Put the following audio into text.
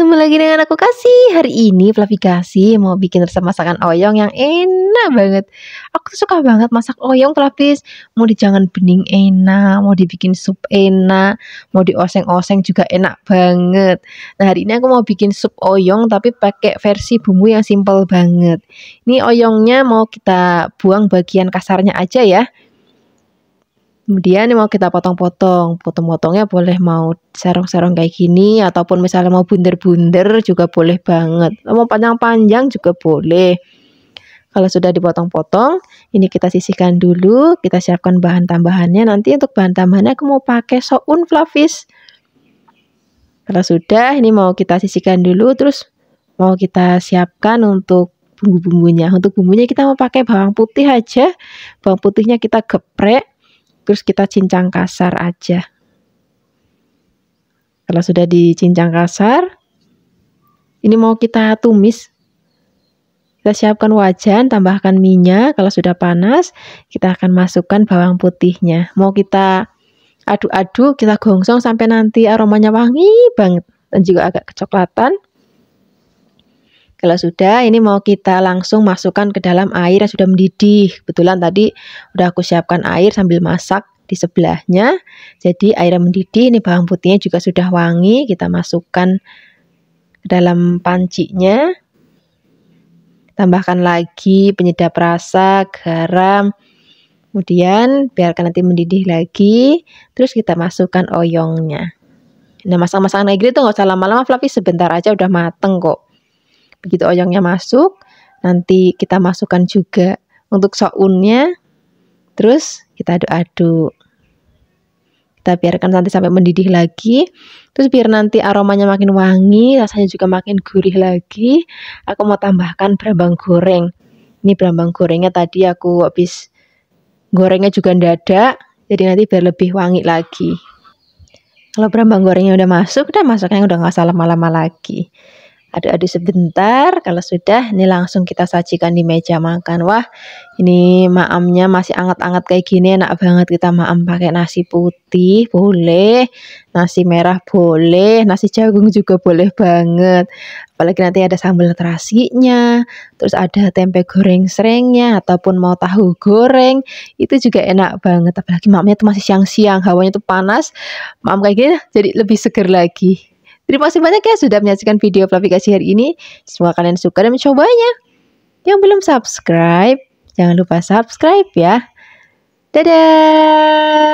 ketemu lagi dengan aku Kasih Hari ini Fluffy Kasih mau bikin resep masakan oyong yang enak banget Aku tuh suka banget masak oyong Fluffy Mau di jangan bening enak, mau dibikin sup enak Mau dioseng-oseng juga enak banget Nah hari ini aku mau bikin sup oyong tapi pakai versi bumbu yang simple banget Ini oyongnya mau kita buang bagian kasarnya aja ya Kemudian mau kita potong-potong, potong-potongnya boleh mau serong-serong kayak gini, ataupun misalnya mau bunder-bunder juga boleh banget. Mau panjang-panjang juga boleh. Kalau sudah dipotong-potong, ini kita sisihkan dulu, kita siapkan bahan tambahannya. Nanti untuk bahan tambahannya aku mau pakai soun flavis. Kalau sudah, ini mau kita sisihkan dulu, terus mau kita siapkan untuk bumbu-bumbunya. Untuk bumbunya kita mau pakai bawang putih aja. Bawang putihnya kita geprek, terus kita cincang kasar aja. Kalau sudah dicincang kasar, ini mau kita tumis. Kita siapkan wajan, tambahkan minyak. Kalau sudah panas, kita akan masukkan bawang putihnya. Mau kita aduk-aduk, kita gongsong sampai nanti aromanya wangi banget dan juga agak kecoklatan. Kalau sudah, ini mau kita langsung masukkan ke dalam air yang sudah mendidih. Kebetulan tadi udah aku siapkan air sambil masak di sebelahnya. Jadi air yang mendidih, ini bawang putihnya juga sudah wangi. Kita masukkan ke dalam pancinya. Tambahkan lagi penyedap rasa, garam, kemudian biarkan nanti mendidih lagi. Terus kita masukkan oyongnya. Nah, masak-masakan negeri itu nggak usah lama-lama, Fluffy sebentar aja udah mateng kok begitu oyongnya masuk nanti kita masukkan juga untuk sounnya terus kita aduk-aduk kita biarkan nanti sampai mendidih lagi terus biar nanti aromanya makin wangi rasanya juga makin gurih lagi aku mau tambahkan berambang goreng ini berambang gorengnya tadi aku habis gorengnya juga dadak jadi nanti biar lebih wangi lagi kalau berambang gorengnya udah masuk udah masuknya udah nggak salah lama-lama lagi aduk-aduk sebentar kalau sudah ini langsung kita sajikan di meja makan wah ini maamnya masih anget-anget kayak gini enak banget kita maam pakai nasi putih boleh nasi merah boleh nasi jagung juga boleh banget apalagi nanti ada sambal terasinya terus ada tempe goreng serengnya ataupun mau tahu goreng itu juga enak banget apalagi maamnya itu masih siang-siang hawanya itu panas maam kayak gini jadi lebih seger lagi Terima kasih banyak ya sudah menyaksikan video aplikasi hari ini. Semoga kalian suka dan mencobanya. Yang belum subscribe, jangan lupa subscribe ya. Dadah!